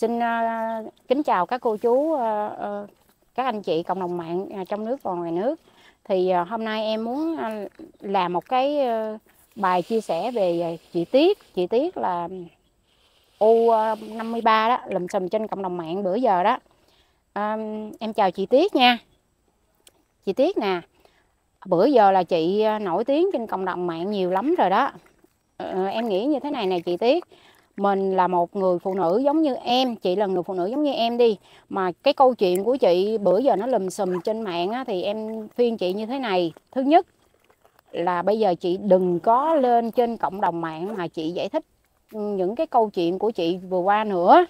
Xin à, kính chào các cô chú, ờ, ờ, các anh chị cộng đồng mạng à, trong nước và ngoài nước. Thì à, hôm nay em muốn làm một cái ờ, bài chia sẻ về chị Tiết. Chị Tiết là U53 đó, lùm xùm trên cộng đồng mạng bữa giờ đó. em chào chị Tiết nha. Chị Tiết nè, bữa giờ là chị nổi tiếng trên cộng đồng mạng nhiều lắm rồi đó. em nghĩ như thế này nè chị Tiết mình là một người phụ nữ giống như em chị là người phụ nữ giống như em đi mà cái câu chuyện của chị bữa giờ nó lùm xùm trên mạng á, thì em khuyên chị như thế này thứ nhất là bây giờ chị đừng có lên trên cộng đồng mạng mà chị giải thích ừ, những cái câu chuyện của chị vừa qua nữa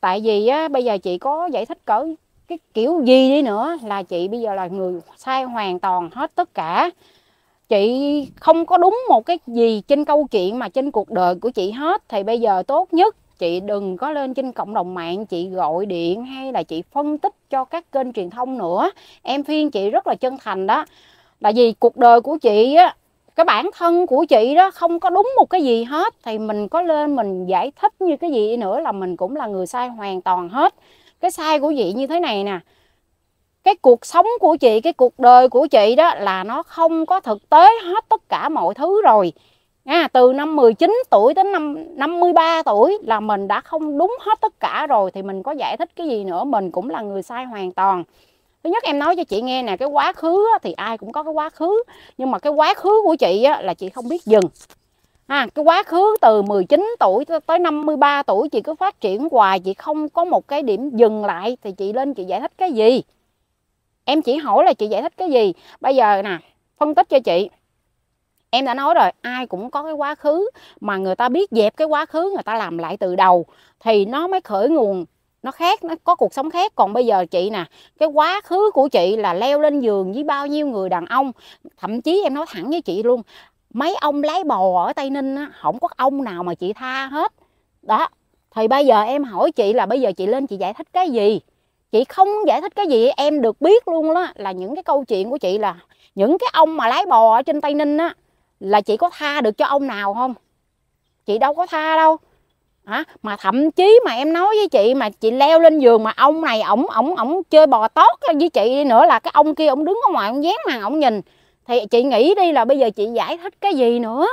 tại vì á, bây giờ chị có giải thích cỡ cái kiểu gì đi nữa là chị bây giờ là người sai hoàn toàn hết tất cả chị không có đúng một cái gì trên câu chuyện mà trên cuộc đời của chị hết thì bây giờ tốt nhất chị đừng có lên trên cộng đồng mạng chị gọi điện hay là chị phân tích cho các kênh truyền thông nữa em phiên chị rất là chân thành đó là vì cuộc đời của chị á cái bản thân của chị đó không có đúng một cái gì hết thì mình có lên mình giải thích như cái gì nữa là mình cũng là người sai hoàn toàn hết cái sai của chị như thế này nè cái cuộc sống của chị cái cuộc đời của chị đó là nó không có thực tế hết tất cả mọi thứ rồi Nha, à, từ năm 19 tuổi đến năm 53 tuổi là mình đã không đúng hết tất cả rồi thì mình có giải thích cái gì nữa mình cũng là người sai hoàn toàn thứ nhất em nói cho chị nghe nè cái quá khứ á, thì ai cũng có cái quá khứ nhưng mà cái quá khứ của chị á, là chị không biết dừng à, cái quá khứ từ 19 tuổi tới 53 tuổi chị cứ phát triển hoài chị không có một cái điểm dừng lại thì chị lên chị giải thích cái gì em chỉ hỏi là chị giải thích cái gì bây giờ nè phân tích cho chị em đã nói rồi ai cũng có cái quá khứ mà người ta biết dẹp cái quá khứ người ta làm lại từ đầu thì nó mới khởi nguồn nó khác nó có cuộc sống khác còn bây giờ chị nè cái quá khứ của chị là leo lên giường với bao nhiêu người đàn ông thậm chí em nói thẳng với chị luôn mấy ông lái bò ở tây ninh á không có ông nào mà chị tha hết đó thì bây giờ em hỏi chị là bây giờ chị lên chị giải thích cái gì chị không giải thích cái gì em được biết luôn đó là những cái câu chuyện của chị là những cái ông mà lái bò ở trên tây ninh á là chị có tha được cho ông nào không chị đâu có tha đâu hả mà thậm chí mà em nói với chị mà chị leo lên giường mà ông này ổng ổng ổng chơi bò tót với chị đi nữa là cái ông kia ổng đứng ở ngoài ổng dán màn ổng nhìn thì chị nghĩ đi là bây giờ chị giải thích cái gì nữa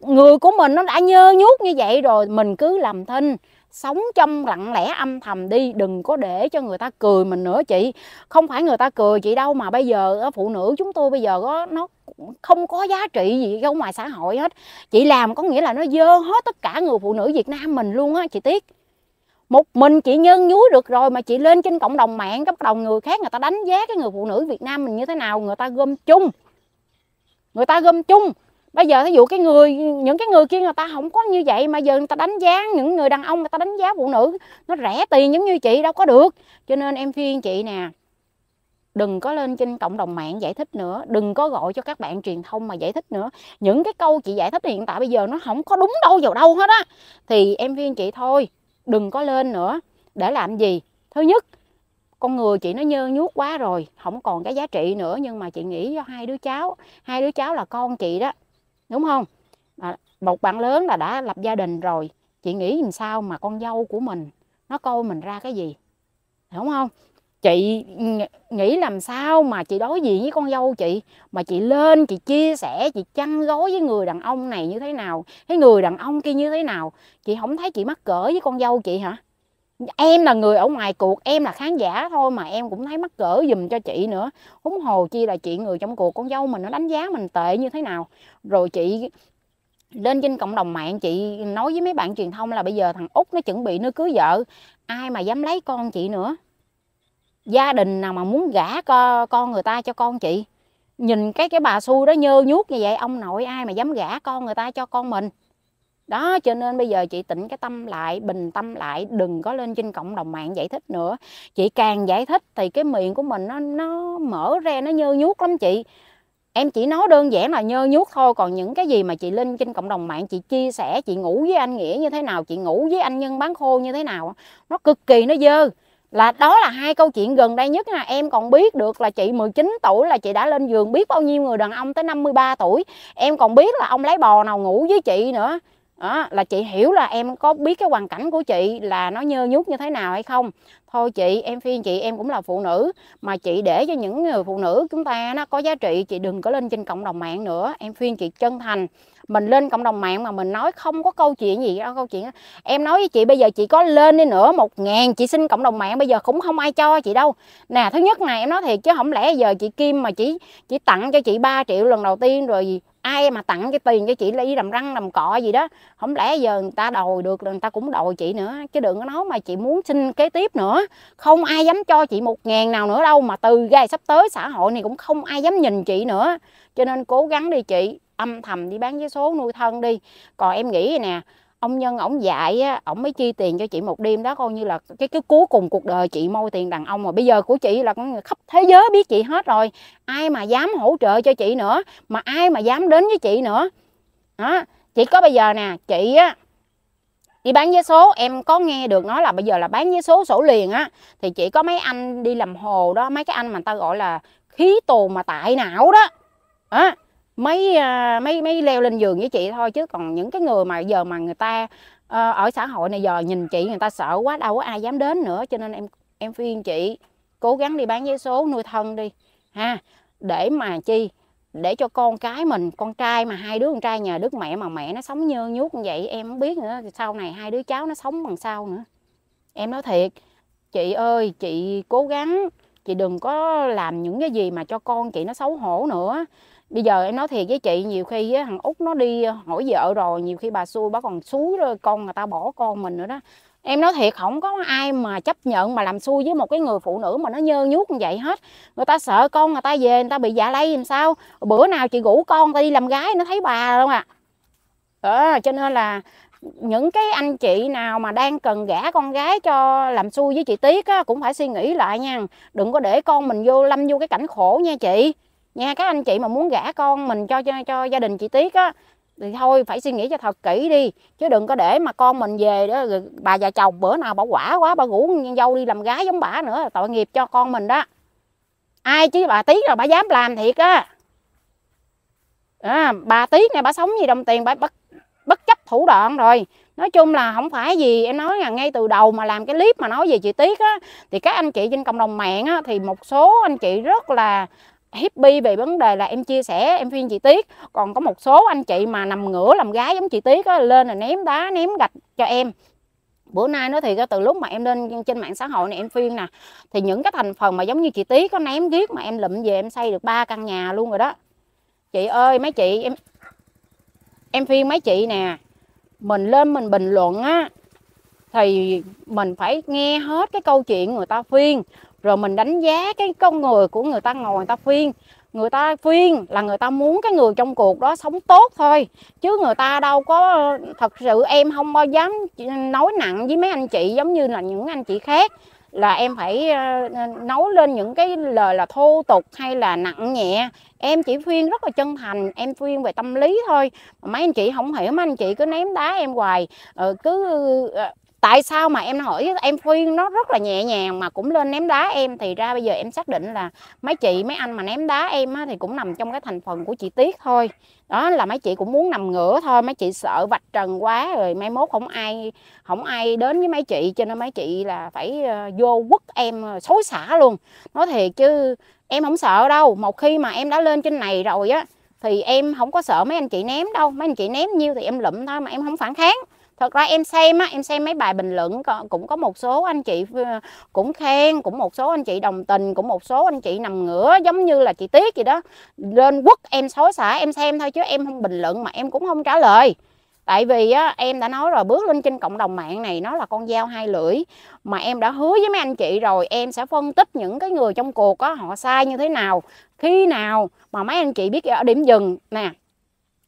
người của mình nó đã nhơ nhuốc như vậy rồi mình cứ làm thinh sống trong lặng lẽ âm thầm đi đừng có để cho người ta cười mình nữa chị không phải người ta cười chị đâu mà bây giờ phụ nữ chúng tôi bây giờ đó, nó không có giá trị gì ra ngoài xã hội hết chị làm có nghĩa là nó dơ hết tất cả người phụ nữ việt nam mình luôn á chị tiếc một mình chị nhân nhúi được rồi mà chị lên trên cộng đồng mạng các đồng người khác người ta đánh giá cái người phụ nữ việt nam mình như thế nào người ta gom chung người ta gom chung bây giờ thí dụ cái người những cái người kia người ta không có như vậy mà giờ người ta đánh giá những người đàn ông người ta đánh giá phụ nữ nó rẻ tiền giống như chị đâu có được cho nên em phiên chị nè đừng có lên trên cộng đồng mạng giải thích nữa đừng có gọi cho các bạn truyền thông mà giải thích nữa những cái câu chị giải thích hiện tại bây giờ nó không có đúng đâu vào đâu hết á thì em phiên chị thôi đừng có lên nữa để làm gì thứ nhất con người chị nó nhơ nhuốc quá rồi không còn cái giá trị nữa nhưng mà chị nghĩ cho hai đứa cháu hai đứa cháu là con chị đó đúng không à, một bạn lớn là đã lập gia đình rồi chị nghĩ làm sao mà con dâu của mình nó coi mình ra cái gì đúng không chị nghĩ làm sao mà chị đối diện với con dâu chị mà chị lên chị chia sẻ chị chăn gối với người đàn ông này như thế nào cái người đàn ông kia như thế nào chị không thấy chị mắc cỡ với con dâu chị hả em là người ở ngoài cuộc em là khán giả thôi mà em cũng thấy mắc cỡ dùm cho chị nữa huống hồ chi là chị người trong cuộc con dâu mình nó đánh giá mình tệ như thế nào rồi chị lên trên cộng đồng mạng chị nói với mấy bạn truyền thông là bây giờ thằng út nó chuẩn bị nó cưới vợ ai mà dám lấy con chị nữa gia đình nào mà muốn gả con, con người ta cho con chị nhìn cái cái bà xui đó nhơ nhuốc như vậy ông nội ai mà dám gả con người ta cho con mình đó cho nên bây giờ chị tỉnh cái tâm lại bình tâm lại đừng có lên trên cộng đồng mạng giải thích nữa chị càng giải thích thì cái miệng của mình nó nó mở ra nó nhơ nhuốc lắm chị em chỉ nói đơn giản là nhơ nhuốc thôi còn những cái gì mà chị lên trên cộng đồng mạng chị chia sẻ chị ngủ với anh nghĩa như thế nào chị ngủ với anh nhân bán khô như thế nào nó cực kỳ nó dơ là đó là hai câu chuyện gần đây nhất là em còn biết được là chị 19 tuổi là chị đã lên giường biết bao nhiêu người đàn ông tới 53 tuổi em còn biết là ông lấy bò nào ngủ với chị nữa đó là chị hiểu là em có biết cái hoàn cảnh của chị là nó nhơ nhút như thế nào hay không thôi chị em phiên chị em cũng là phụ nữ mà chị để cho những người phụ nữ chúng ta nó có giá trị chị đừng có lên trên cộng đồng mạng nữa em phiên chị chân thành mình lên cộng đồng mạng mà mình nói không có câu chuyện gì đó câu chuyện đó. em nói với chị bây giờ chị có lên đi nữa một ngàn chị xin cộng đồng mạng bây giờ cũng không ai cho chị đâu nè thứ nhất này em nói thiệt chứ không lẽ giờ chị kim mà chỉ chỉ tặng cho chị 3 triệu lần đầu tiên rồi gì ai mà tặng cái tiền cho chị đi làm răng làm cọ gì đó không lẽ giờ người ta đòi được là người ta cũng đòi chị nữa chứ đừng có nói mà chị muốn xin kế tiếp nữa không ai dám cho chị một ngàn nào nữa đâu mà từ gai sắp tới xã hội này cũng không ai dám nhìn chị nữa cho nên cố gắng đi chị âm thầm đi bán vé số nuôi thân đi còn em nghĩ nè ông nhân ổng dạy á ổng mới chi tiền cho chị một đêm đó coi như là cái cái cuối cùng cuộc đời chị moi tiền đàn ông mà bây giờ của chị là khắp thế giới biết chị hết rồi ai mà dám hỗ trợ cho chị nữa mà ai mà dám đến với chị nữa đó chỉ có bây giờ nè chị á đi bán vé số em có nghe được nói là bây giờ là bán vé số sổ liền á thì chỉ có mấy anh đi làm hồ đó mấy cái anh mà ta gọi là khí tù mà tại não đó á mấy à, mấy mấy leo lên giường với chị thôi chứ còn những cái người mà giờ mà người ta ờ, ở xã hội này giờ nhìn chị người ta sợ quá đâu có ai dám đến nữa cho nên em em khuyên chị cố gắng đi bán vé số nuôi thân đi ha để mà chi để cho con cái mình con trai mà hai đứa con trai nhờ đức mẹ mà mẹ nó sống như nhút như vậy em không biết nữa sau này hai đứa cháu nó sống bằng sao nữa em nói thiệt chị ơi chị cố gắng chị đừng có làm những cái gì mà cho con chị nó xấu hổ nữa bây giờ em nói thiệt với chị nhiều khi á, thằng út nó đi ờ, hỏi vợ rồi nhiều khi bà xui bà còn xúi rồi con người ta bỏ con mình nữa đó em nói thiệt không có ai mà chấp nhận mà làm xui với một cái người phụ nữ mà nó nhơ nhuốc như vậy hết người ta sợ con người ta về người ta bị dạ lây làm sao bữa nào chị ngủ con người ta đi làm gái nó thấy bà không à đó, ờ, cho nên là những cái anh chị nào mà đang cần gả con gái cho làm xui với chị Tiết á, cũng phải suy nghĩ lại nha đừng có để con mình vô lâm vô cái cảnh khổ nha chị nha các anh chị mà muốn gả con mình cho cho, cho gia đình chị Tiết á thì thôi phải suy nghĩ cho thật kỹ đi chứ đừng có để mà con mình về đó rồi bà già chồng bữa nào bà quả quá bà nhân dâu đi làm gái giống bà nữa tội nghiệp cho con mình đó ai chứ bà Tiết là bà dám làm thiệt á à, bà Tiết này bà sống gì đồng tiền bà bất bất chấp thủ đoạn rồi nói chung là không phải gì em nói là ngay từ đầu mà làm cái clip mà nói về chị Tiết á thì các anh chị trên cộng đồng mạng á thì một số anh chị rất là hippie về vấn đề là em chia sẻ em phiên chị Tiết còn có một số anh chị mà nằm ngửa làm gái giống chị Tiết á, lên là ném đá ném gạch cho em bữa nay nó thì từ lúc mà em lên trên mạng xã hội này em phiên nè thì những cái thành phần mà giống như chị tí có ném ghiết mà em lụm về em xây được ba căn nhà luôn rồi đó chị ơi mấy chị em em phiên mấy chị nè mình lên mình bình luận á thì mình phải nghe hết cái câu chuyện người ta phiên rồi mình đánh giá cái con người của người ta ngồi người ta phiên người ta phiên là người ta muốn cái người trong cuộc đó sống tốt thôi chứ người ta đâu có thật sự em không bao dám nói nặng với mấy anh chị giống như là những anh chị khác là em phải ờ, nấu lên những cái lời là thô tục hay là nặng nhẹ em chỉ phiên rất là chân thành em phiên về tâm lý thôi mấy anh chị không hiểu mấy anh chị cứ ném đá em hoài ờ, cứ ờ, tại sao mà em hỏi em khuyên nó rất là nhẹ nhàng mà cũng lên ném đá em thì ra bây giờ em xác định là mấy chị mấy anh mà ném đá em á, thì cũng nằm trong cái thành phần của chị tiết thôi đó là mấy chị cũng muốn nằm ngửa thôi mấy chị sợ vạch trần quá rồi mai mốt không ai không ai đến với mấy chị cho nên mấy chị là phải ờ, vô quất em ờ, xối xả luôn nói thiệt chứ em không sợ đâu một khi mà em đã lên trên này rồi á thì em không có sợ mấy anh chị ném đâu mấy anh chị ném nhiêu thì em lụm thôi mà em không phản kháng thật ra em xem á em xem mấy bài bình luận cũng có một số anh chị ờ, cũng khen cũng một số anh chị đồng tình cũng một số anh chị nằm ngửa giống như là chị tiết gì đó lên quất em xối xả em xem thôi chứ em không bình luận mà em cũng không trả lời tại vì á, em đã nói rồi bước lên trên cộng đồng mạng này nó là con dao hai lưỡi mà em đã hứa với mấy anh chị rồi em sẽ phân tích những cái người trong cuộc á, họ sai như thế nào khi nào mà mấy anh chị biết ở điểm dừng nè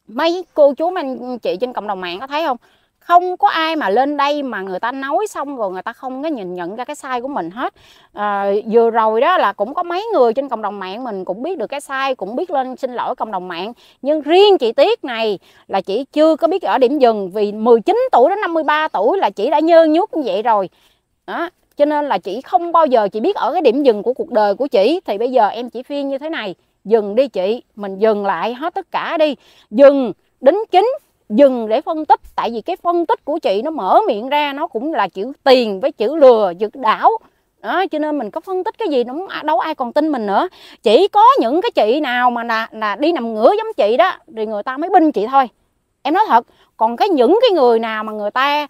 mấy cô chú mấy anh chị trên cộng đồng mạng có thấy không không có ai mà lên đây mà người ta nói xong rồi người ta không có nhìn nhận ra cái sai của mình hết à, vừa rồi đó là cũng có mấy người trên cộng đồng mạng mình cũng biết được cái sai cũng biết lên xin lỗi cộng đồng mạng nhưng riêng chị Tiết này là chị chưa có biết ở điểm dừng vì 19 tuổi đến 53 tuổi là chị đã nhơ nhút như vậy rồi đó cho nên là chị không bao giờ chị biết ở cái điểm dừng của cuộc đời của chị thì bây giờ em chỉ phiên như thế này dừng đi chị mình dừng lại hết tất cả đi dừng đính chính dừng để phân tích tại vì cái phân tích của chị nó mở miệng ra nó cũng là chữ tiền với chữ lừa chữ đảo đó cho nên mình có phân tích cái gì nó à, đâu ai còn tin mình nữa chỉ có những cái chị nào mà là là đi nằm ngửa giống chị đó thì người ta mới binh chị thôi em nói thật còn cái những cái người nào mà người ta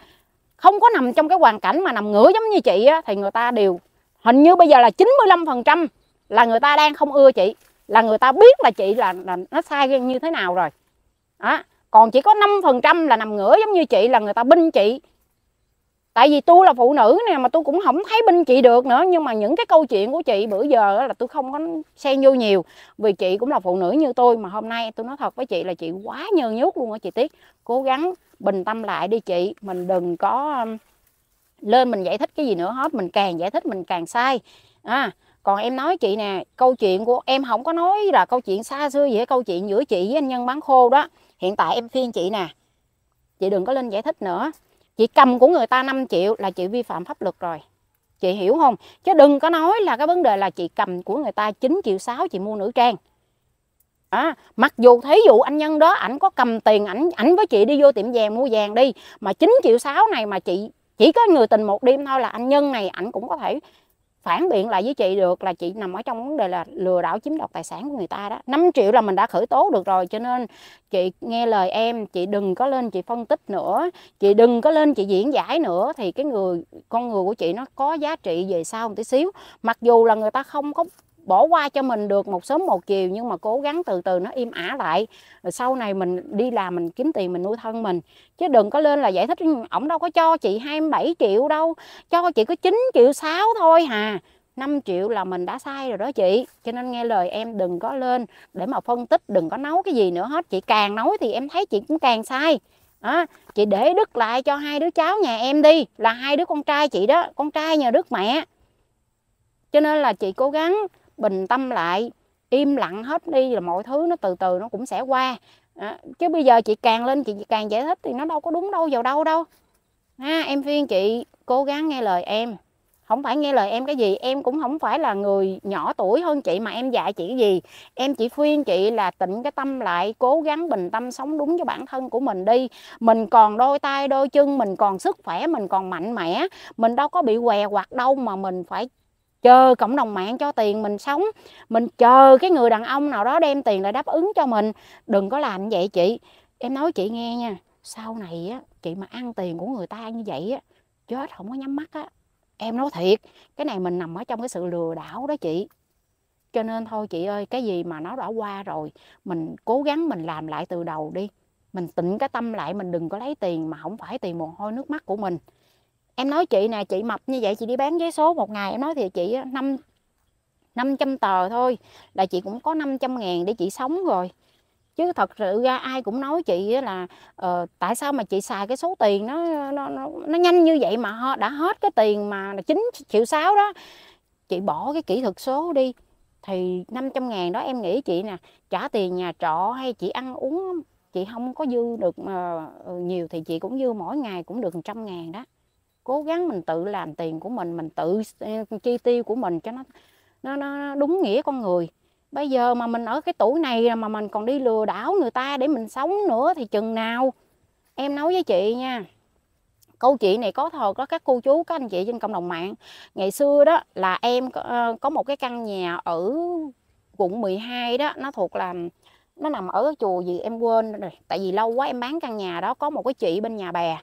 không có nằm trong cái hoàn cảnh mà nằm ngửa giống như chị á, thì người ta đều hình như bây giờ là 95% là người ta đang không ưa chị là người ta biết là chị là, là nó sai như thế nào rồi đó còn chỉ có 5% là nằm ngửa giống như chị là người ta binh chị tại vì tôi là phụ nữ nè mà tôi cũng không thấy binh chị được nữa nhưng mà những cái câu chuyện của chị bữa giờ là tôi không có xen vô nhiều vì chị cũng là phụ nữ như tôi mà hôm nay tôi nói thật với chị là chị quá nhơ nhút luôn á chị tiết cố gắng bình tâm lại đi chị mình đừng có um, lên mình giải thích cái gì nữa hết mình càng giải thích mình càng sai à, còn em nói chị nè câu chuyện của em không có nói là câu chuyện xa xưa gì hết câu chuyện giữa chị với anh nhân bán khô đó hiện tại em phiên chị nè chị đừng có lên giải thích nữa chị cầm của người ta 5 triệu là chị vi phạm pháp luật rồi chị hiểu không chứ đừng có nói là cái vấn đề là chị cầm của người ta 9 triệu 6 chị mua nữ trang À, mặc dù thí dụ anh nhân đó ảnh có cầm tiền ảnh ảnh với chị đi vô tiệm vàng mua vàng đi mà 9 triệu 6 này mà chị chỉ có người tình một đêm thôi là anh nhân này ảnh cũng có thể phản biện lại với chị được là chị nằm ở trong vấn đề là lừa đảo chiếm đoạt tài sản của người ta đó 5 triệu là mình đã khởi tố được rồi cho nên chị nghe lời em chị đừng có lên chị phân tích nữa chị đừng có lên chị diễn giải nữa thì cái người con người của chị nó có giá trị về sau một tí xíu mặc dù là người ta không có bỏ qua cho mình được một sớm một chiều nhưng mà cố gắng từ từ nó im ả lại rồi sau này mình đi làm mình kiếm tiền mình nuôi thân mình chứ đừng có lên là giải thích ừ, ổng đâu có cho chị 27 triệu đâu cho chị có 9 triệu 6 thôi hà 5 triệu là mình đã sai rồi đó chị Cho nên nghe lời em đừng có lên Để mà phân tích đừng có nấu cái gì nữa hết Chị càng nói thì em thấy chị cũng càng sai à, Chị để đức lại cho hai đứa cháu nhà em đi Là hai đứa con trai chị đó Con trai nhà đức mẹ Cho nên là chị cố gắng bình tâm lại im lặng hết đi là mọi thứ nó từ từ nó cũng sẽ qua à, chứ bây giờ chị càng lên chị càng giải thích thì nó đâu có đúng đâu vào đâu đâu ha em khuyên chị cố gắng nghe lời em không phải nghe lời em cái gì em cũng không phải là người nhỏ tuổi hơn chị mà em dạy chị cái gì em chỉ khuyên chị là tịnh cái tâm lại cố gắng bình tâm sống đúng cho bản thân của mình đi mình còn đôi tay đôi chân mình còn sức khỏe mình còn mạnh mẽ mình đâu có bị què quạt đâu mà mình phải chờ cộng đồng mạng cho tiền mình sống mình chờ cái người đàn ông nào đó đem tiền lại đáp ứng cho mình đừng có làm vậy chị em nói chị nghe nha sau này á chị mà ăn tiền của người ta như vậy á chết không có nhắm mắt á em nói thiệt cái này mình nằm ở trong cái sự lừa đảo đó chị cho nên thôi chị ơi cái gì mà nó đã qua rồi mình cố gắng mình làm lại từ đầu đi mình tỉnh cái tâm lại mình đừng có lấy tiền mà không phải tiền mồ hôi nước mắt của mình em nói chị nè chị mập như vậy chị đi bán giấy số một ngày em nói thì chị năm 500 tờ thôi là chị cũng có 500 ngàn để chị sống rồi chứ thật sự ra ai cũng nói chị là uh, tại sao mà chị xài cái số tiền nó nó, nó, nó nhanh như vậy mà đã hết cái tiền mà chín triệu sáu đó chị bỏ cái kỹ thuật số đi thì 500 ngàn đó em nghĩ chị nè trả tiền nhà trọ hay chị ăn uống chị không có dư được mà ờ, ừ, nhiều thì chị cũng dư mỗi ngày cũng được trăm ngàn đó cố gắng mình tự làm tiền của mình mình tự ờ, chi tiêu của mình cho nó nó, nó đúng nghĩa con người bây giờ mà mình ở cái tuổi này mà mình còn đi lừa đảo người ta để mình sống nữa thì chừng nào em nói với chị nha câu chuyện này có thật có các cô chú các anh chị trên cộng đồng mạng ngày xưa đó là em có ờ, một cái căn nhà ở quận 12 đó nó thuộc là nó nằm ở cái chùa gì em quên rồi tại vì lâu quá em bán căn nhà đó có một cái chị bên nhà bè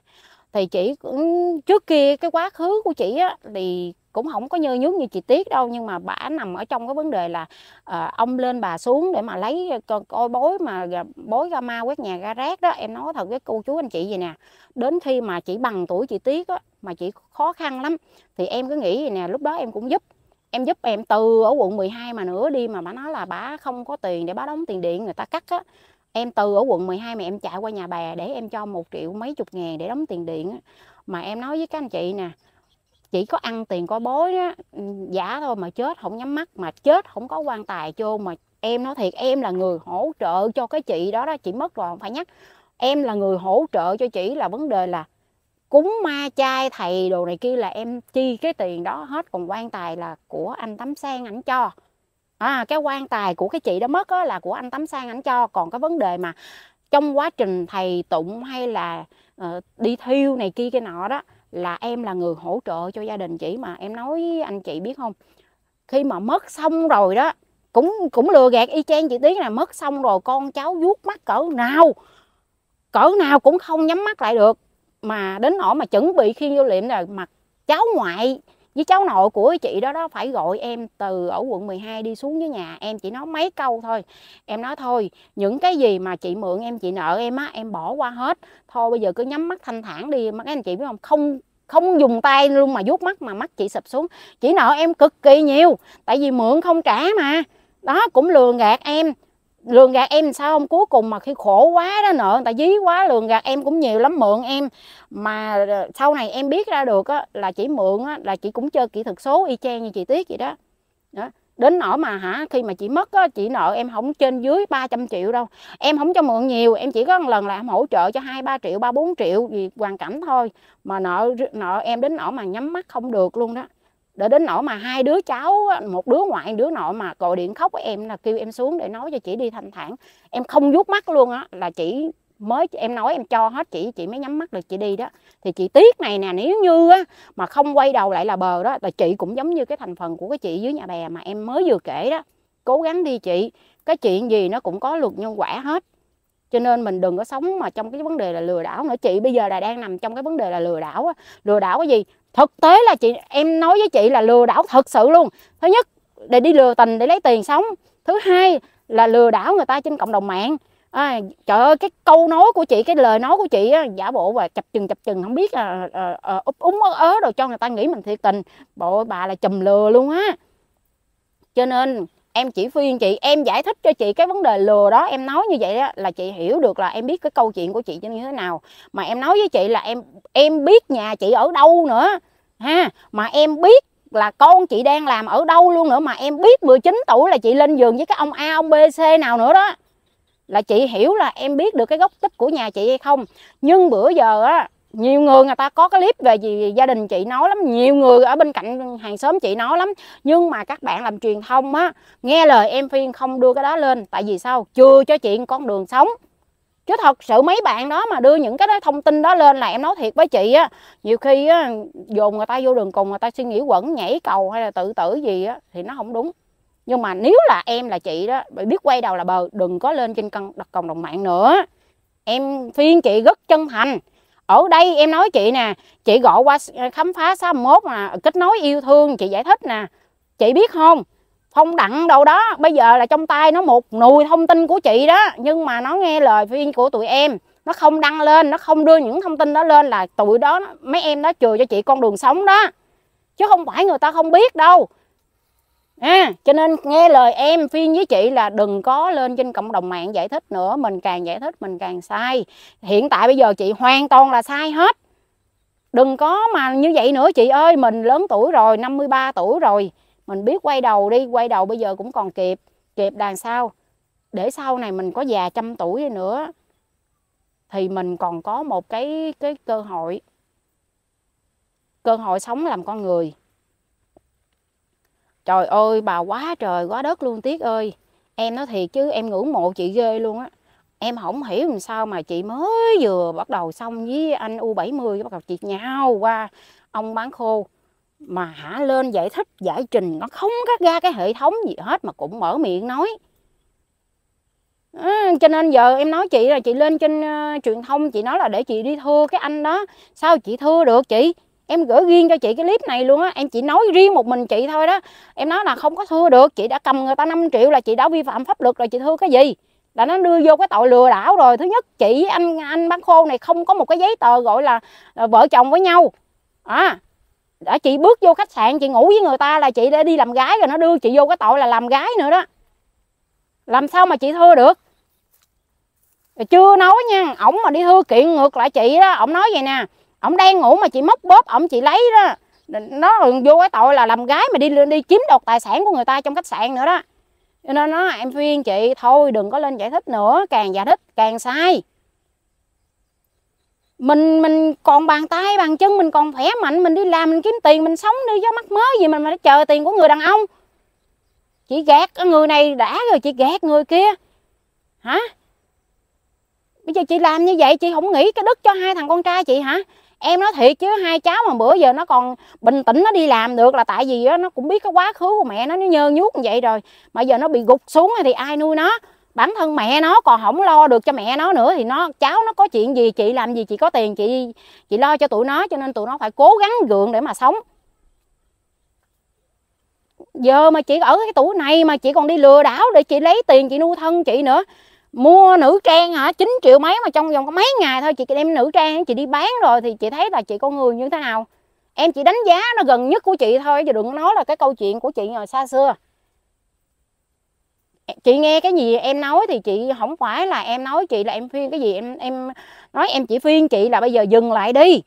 thì chị cũng trước kia cái quá khứ của chị á thì cũng không có nhơ nhớt như chị Tiết đâu nhưng mà bả nằm ở trong cái vấn đề là uh, ông lên bà xuống để mà lấy ờ, coi, bối mà bối ra ma quét nhà ra rác đó em nói thật với cô chú anh chị vậy nè đến khi mà chị bằng tuổi chị Tiết á mà chị khó khăn lắm thì em cứ nghĩ vậy nè lúc đó em cũng giúp em giúp em từ ở quận 12 mà nữa đi mà bà nói là bà không có tiền để bà đóng tiền điện người ta cắt á em từ ở quận 12 mà em chạy qua nhà bà để em cho một triệu mấy chục ngàn để đóng tiền điện mà em nói với các anh chị nè chỉ có ăn tiền có bối đó, giả thôi mà chết không nhắm mắt mà chết không có quan tài vô mà em nói thiệt em là người hỗ trợ cho cái chị đó đó chị mất rồi phải nhắc em là người hỗ trợ cho chị là vấn đề là cúng ma chay thầy đồ này kia là em chi cái tiền đó hết còn quan tài là của anh tắm sen ảnh cho à, cái quan tài của cái chị đó mất đó là của anh tắm sang ảnh cho còn cái vấn đề mà trong quá trình thầy tụng hay là uh, đi thiêu này kia cái nọ đó là em là người hỗ trợ cho gia đình chị mà em nói anh chị biết không khi mà mất xong rồi đó cũng cũng lừa gạt y chang chị tiếng là mất xong rồi con cháu vuốt mắt cỡ nào cỡ nào cũng không nhắm mắt lại được mà đến nỗi mà chuẩn bị khi vô liệm rồi mặt cháu ngoại với cháu nội của chị đó đó phải gọi em từ ở quận 12 đi xuống dưới nhà em chỉ nói mấy câu thôi em nói thôi những cái gì mà chị mượn em chị nợ em á em bỏ qua hết thôi bây giờ cứ nhắm mắt thanh thản đi mà các anh chị biết không không không dùng tay luôn mà vuốt mắt mà mắt chị sụp xuống chị nợ em cực kỳ nhiều tại vì mượn không trả mà đó cũng lừa gạt em lường gạt em sao không cuối cùng mà khi khổ quá đó nợ người ta dí quá lường gạt em cũng nhiều lắm mượn em mà ờ, sau này em biết ra được á, là chỉ mượn á, là chị cũng chơi kỹ thuật số y chang như chị tiết vậy đó, đó. đến nỗi mà hả khi mà chị mất á, chị nợ em không trên dưới 300 triệu đâu em không cho mượn nhiều em chỉ có một lần là em hỗ trợ cho hai ba triệu ba bốn triệu vì hoàn cảnh thôi mà nợ nợ em đến nỗi mà nhắm mắt không được luôn đó để đến nỗi mà hai đứa cháu một đứa ngoại đứa nội mà gọi điện khóc với em là kêu em xuống để nói cho chị đi thanh thản em không rút mắt luôn á là chị mới em nói em cho hết chị chị mới nhắm mắt được chị đi đó thì chị tiếc này nè nếu như á mà không quay đầu lại là bờ đó là chị cũng giống như cái thành phần của cái chị dưới nhà bè mà em mới vừa kể đó cố gắng đi chị cái chuyện gì nó cũng có luật nhân quả hết cho nên mình đừng có sống mà trong cái vấn đề là lừa đảo nữa chị bây giờ là đang nằm trong cái vấn đề là lừa đảo á lừa đảo cái gì thực tế là chị em nói với chị là lừa đảo thật sự luôn thứ nhất để đi lừa tình để lấy tiền sống thứ hai là lừa đảo người ta trên cộng đồng mạng à, trời ơi cái câu nói của chị cái lời nói của chị á, giả bộ và chập chừng chập chừng không biết à, úp úng ớ ớ rồi cho người ta nghĩ mình thiệt tình bộ bà là chùm lừa luôn á cho nên em chỉ phiên chị em giải thích cho chị cái vấn đề lừa đó em nói như vậy đó, là chị hiểu được là em biết cái câu chuyện của chị như thế nào mà em nói với chị là em em biết nhà chị ở đâu nữa ha mà em biết là con chị đang làm ở đâu luôn nữa mà em biết 19 tuổi là chị lên giường với cái ông A ông B C nào nữa đó là chị hiểu là em biết được cái gốc tích của nhà chị hay không nhưng bữa giờ á nhiều người người ta có cái clip về gì gia đình chị nói lắm nhiều người ở bên cạnh hàng xóm chị nói lắm nhưng mà các bạn làm truyền thông á nghe lời em phiên không đưa cái đó lên tại vì sao chưa cho chị con đường sống chứ thật sự mấy bạn đó mà đưa những cái đó, thông tin đó lên là em nói thiệt với chị á nhiều khi á dồn người ta vô đường cùng người ta suy nghĩ quẩn nhảy cầu hay là tự tử gì á thì nó không đúng nhưng mà nếu là em là chị đó biết quay đầu là bờ đừng có lên trên căn đặt cộng đồng mạng nữa em phiên chị rất chân thành ở đây em nói chị nè chị gọi qua à, khám phá 61 mà kết nối yêu thương chị giải thích nè chị biết không phong đặng đâu đó bây giờ là trong tay nó một nùi thông tin của chị đó nhưng mà nó nghe lời phiên của tụi em nó không đăng lên nó không đưa những thông tin đó lên là tụi đó mấy em đó chừa cho chị con đường sống đó chứ không phải người ta không biết đâu à, cho nên nghe lời em phiên với chị là đừng có lên trên cộng đồng mạng giải thích nữa mình càng giải thích mình càng sai hiện tại bây giờ chị hoàn toàn là sai hết đừng có mà như vậy nữa chị ơi mình lớn tuổi rồi 53 tuổi rồi mình biết quay đầu đi quay đầu bây giờ cũng còn kịp kịp đằng sau để sau này mình có già trăm tuổi nữa thì mình còn có một cái cái cơ hội cơ hội sống làm con người trời ơi bà quá trời quá đất luôn Tiết ơi em nói thiệt chứ em ngưỡng mộ chị ghê luôn á em không hiểu làm sao mà chị mới vừa bắt đầu xong với anh U70 bắt đầu chị nhau qua ông bán khô mà hả lên giải thích giải trình nó không cắt ra cái hệ thống gì hết mà cũng mở miệng nói à, cho nên giờ em nói chị là chị lên trên uh, truyền thông chị nói là để chị đi thưa cái anh đó sao chị thưa được chị em gửi riêng cho chị cái clip này luôn á em chỉ nói riêng một mình chị thôi đó em nói là không có thưa được chị đã cầm người ta 5 triệu là chị đã vi phạm pháp luật rồi chị thưa cái gì là nó đưa vô cái tội lừa đảo rồi thứ nhất chị anh anh bán khô này không có một cái giấy tờ gọi là, là vợ chồng với nhau à đã chị bước vô khách sạn chị ngủ với người ta là chị đã đi làm gái rồi nó đưa chị vô cái tội là làm gái nữa đó làm sao mà chị thưa được chưa nói nha ổng mà đi thưa kiện ngược lại chị đó ổng nói vậy nè ông đang ngủ mà chị móc bóp ông chị lấy đó nó vô cái tội là làm gái mà đi đi chiếm đoạt tài sản của người ta trong khách sạn nữa đó cho nên nó em khuyên chị thôi đừng có lên giải thích nữa càng giải thích càng sai mình mình còn bàn tay bàn chân mình còn khỏe mạnh mình đi làm mình kiếm tiền mình sống đi gió mắt mới gì mình mà chờ tiền của người đàn ông chị gạt người này đã rồi chị gạt người kia hả bây giờ chị làm như vậy chị không nghĩ cái đức cho hai thằng con trai chị hả em nói thiệt chứ hai cháu mà bữa giờ nó còn bình tĩnh nó đi làm được là tại vì nó cũng biết cái quá khứ của mẹ nó nó nhơn nhút như vậy rồi mà giờ nó bị gục xuống thì ai nuôi nó bản thân mẹ nó còn không lo được cho mẹ nó nữa thì nó cháu nó có chuyện gì chị làm gì chị có tiền chị chị lo cho tụi nó cho nên tụi nó phải cố gắng gượng để mà sống giờ mà chị ở cái tuổi này mà chị còn đi lừa đảo để chị lấy tiền chị nuôi thân chị nữa mua nữ trang hả 9 triệu mấy mà trong vòng có mấy ngày thôi chị đem nữ trang chị đi bán rồi thì chị thấy là chị con người như thế nào em chỉ đánh giá nó gần nhất của chị thôi chứ đừng nói là cái câu chuyện của chị rồi xa xưa chị nghe cái gì em nói thì chị không phải là em nói chị là em phiên cái gì em em nói em chỉ phiên chị là bây giờ dừng lại đi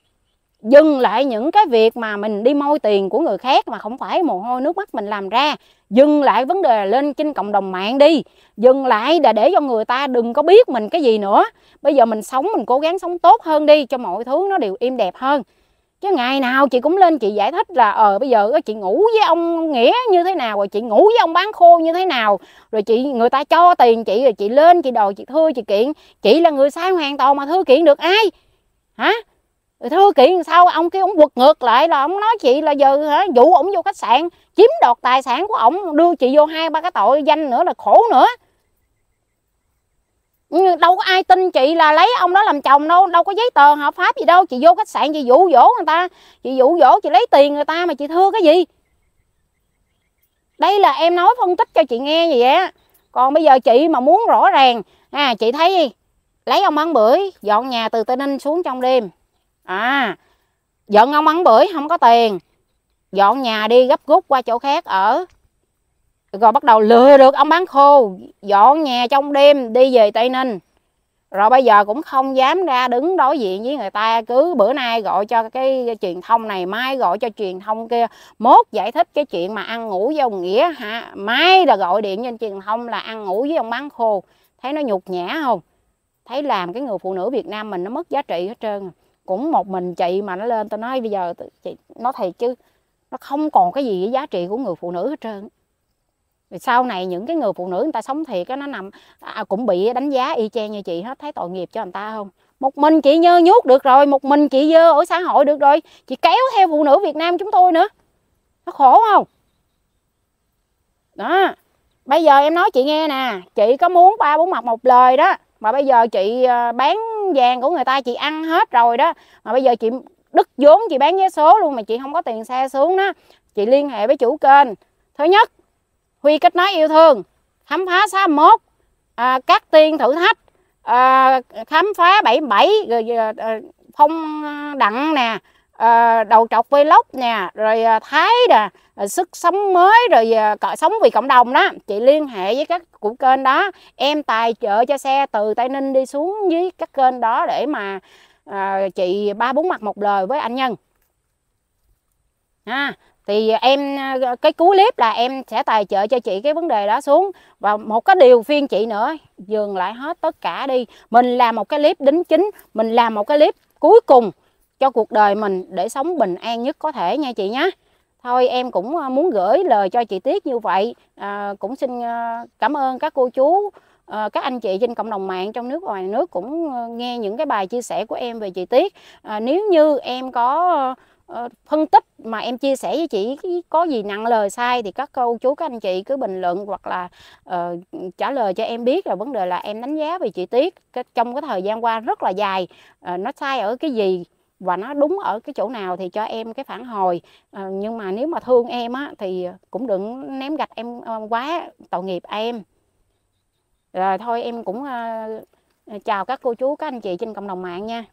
dừng lại những cái việc mà mình đi môi tiền của người khác mà không phải mồ hôi nước mắt mình làm ra dừng lại vấn đề lên trên cộng đồng mạng đi dừng lại để để cho người ta đừng có biết mình cái gì nữa bây giờ mình sống mình cố gắng sống tốt hơn đi cho mọi thứ nó đều im đẹp hơn chứ ngày nào chị cũng lên chị giải thích là ờ bây giờ chị ngủ với ông nghĩa như thế nào rồi chị ngủ với ông bán khô như thế nào rồi chị người ta cho tiền chị rồi chị lên chị đòi chị thưa chị kiện chị là người sai hoàn toàn mà thưa kiện được ai hả thưa kỹ sao ông kia ông quật ngược lại là ông nói chị là giờ hả vụ ổng vô khách sạn chiếm đoạt tài sản của ổng đưa chị vô hai ba cái tội danh nữa là khổ nữa đâu có ai tin chị là lấy ông đó làm chồng đâu đâu có giấy tờ hợp pháp gì đâu chị vô khách sạn chị dụ dỗ người ta chị dụ dỗ chị lấy tiền người ta mà chị thưa cái gì đây là em nói phân tích cho chị nghe vậy còn bây giờ chị mà muốn rõ ràng à chị thấy lấy ông ăn bưởi dọn nhà từ tây ninh xuống trong đêm à giận ông ăn bưởi không có tiền dọn nhà đi gấp rút qua chỗ khác ở rồi bắt đầu lừa được ông bán khô dọn nhà trong đêm đi về tây ninh rồi bây giờ cũng không dám ra đứng đối diện với người ta cứ bữa nay gọi cho cái, truyền thông này mai gọi cho truyền thông kia mốt giải thích cái chuyện mà ăn ngủ với ông nghĩa hả mai là gọi điện cho truyền thông là ăn ngủ với ông bán khô thấy nó nhục nhã không thấy làm cái người phụ nữ việt nam mình nó mất giá trị hết trơn cũng một mình chị mà nó lên tôi nói bây giờ chị nó thiệt chứ nó không còn cái gì cái giá trị của người phụ nữ hết trơn rồi sau này những cái người phụ nữ người ta sống thiệt cái nó nằm à, cũng bị đánh giá y chang như chị hết thấy tội nghiệp cho người ta không một mình chị nhơ nhút được rồi một mình chị dơ ở xã hội được rồi chị kéo theo phụ nữ việt nam chúng tôi nữa nó khổ không đó bây giờ em nói chị nghe nè chị có muốn ba bốn mặt một lời đó mà bây giờ chị ờ, bán vàng của người ta chị ăn hết rồi đó mà bây giờ chị đứt vốn chị bán vé số luôn mà chị không có tiền xe xuống đó chị liên hệ với chủ kênh thứ nhất huy kết nối yêu thương khám phá 61 à, các tiên thử thách à, khám phá 77 rồi ờ, ờ, phong đặng nè à, đầu trọc vlog nè rồi ờ, thấy nè rồi sức sống mới rồi ờ, cọ sống vì cộng đồng đó chị liên hệ với các của kênh đó em tài trợ cho xe từ tây ninh đi xuống với các kênh đó để mà à, chị ba bốn mặt một lời với anh nhân à, thì em cái cú clip là em sẽ tài trợ cho chị cái vấn đề đó xuống và một cái điều phiên chị nữa dừng lại hết tất cả đi mình làm một cái clip đính chính mình làm một cái clip cuối cùng cho cuộc đời mình để sống bình an nhất có thể nha chị nhé thôi em cũng à, muốn gửi lời cho chị Tiết như vậy à, cũng xin à, cảm ơn các cô chú à, các anh chị trên cộng đồng mạng trong nước và ngoài nước cũng nghe những cái bài chia sẻ của em về chị Tiết à, nếu như em có phân tích mà em chia sẻ với chị có gì nặng lời sai thì các cô chú các anh chị cứ bình luận hoặc là uh, trả lời cho em biết là vấn đề là em đánh giá về chị Tiết trong cái thời gian qua rất là dài uh, nó sai ở cái gì và nó đúng ở cái chỗ nào thì cho em cái phản hồi à, nhưng mà nếu mà thương em á thì cũng đừng ném gạch em ờ, quá tội nghiệp em rồi thôi em cũng uh, chào các cô chú các anh chị trên cộng đồng mạng nha